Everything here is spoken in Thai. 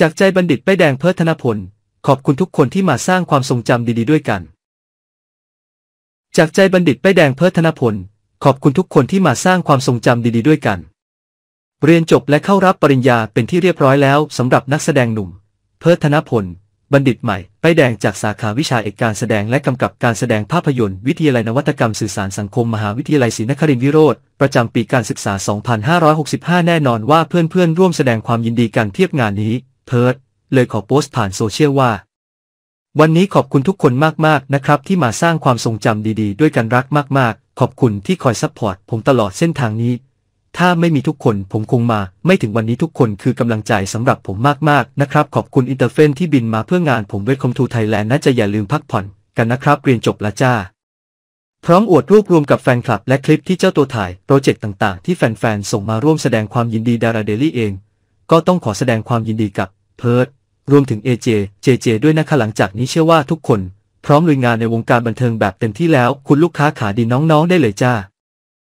จากใจบัณฑิตป้ายแดงเพิ่ธนพล ขอบคุณทุกคนที่มาสร้างความทรงจำดี ๆ ด้วยกัน จากใจบัณฑิตป้ายแดงเพิ่ธนพล ขอบคุณทุกคนที่มาสร้างความทรงจำดี ๆ ด้วยกัน เรียนจบและเข้ารับปริญญาเป็นที่เรียบร้อยแล้วสำหรับนักแสดงหนุ่มเพิ่ธนพลบัณฑิตใหม่ป้ายแดงจากสาขาวิชาเอกการแสดงและกำกับการแสดงภาพยนตร์วิทยาลัยนวัตกรรมสื่อสารสังคมมหาวิทยาลัยศรีนครินทรวิโรธประจำปีการศึกษา2565 แน่นอนว่าเพื่อนๆร่วมแสดงความยินดีกันเทียบงานนี้เพิร์ดเลยขอโพสต์ผ่านโซเชียลว่า วันนี้ขอบคุณทุกคนมากๆนะครับที่มาสร้างความทรงจำดีๆดด้วยกันรักมากๆ ขอบคุณที่คอยซัพพอร์ตผมตลอดเส้นทางนี้ ถ้าไม่มีทุกคนผมคงมา ไม่ถึงวันนี้ทุกคนคือกำลังใจสำหรับผมมากๆนะครับขอบคุณอินเตอร์เฟนที่บินมาเพื่องานผมเวทคอมทูไทยแลนด์น่าจะอย่าลืมพักผ่อนกันนะครับเรียนจบละจ้า พร้อมอวดรูปรวมกับแฟนคลับและคลิปที่เจ้าตัวถ่ายโปรเจกต์ต่างๆที่แฟนๆส่งมาร่วมแสดงความยินดีดาราเดลี่เองก็ต้องขอแสดงความยินดีกับ เพิร์ดรวมถึงเอเจเจเจด้วยนะคะหลังจากนี้เชื่อว่าทุกคน พร้อมลุยงานในวงการบันเทิงแบบเต็มที่แล้ว คุณลูกค้าขาดีน้องๆได้เลยจ้า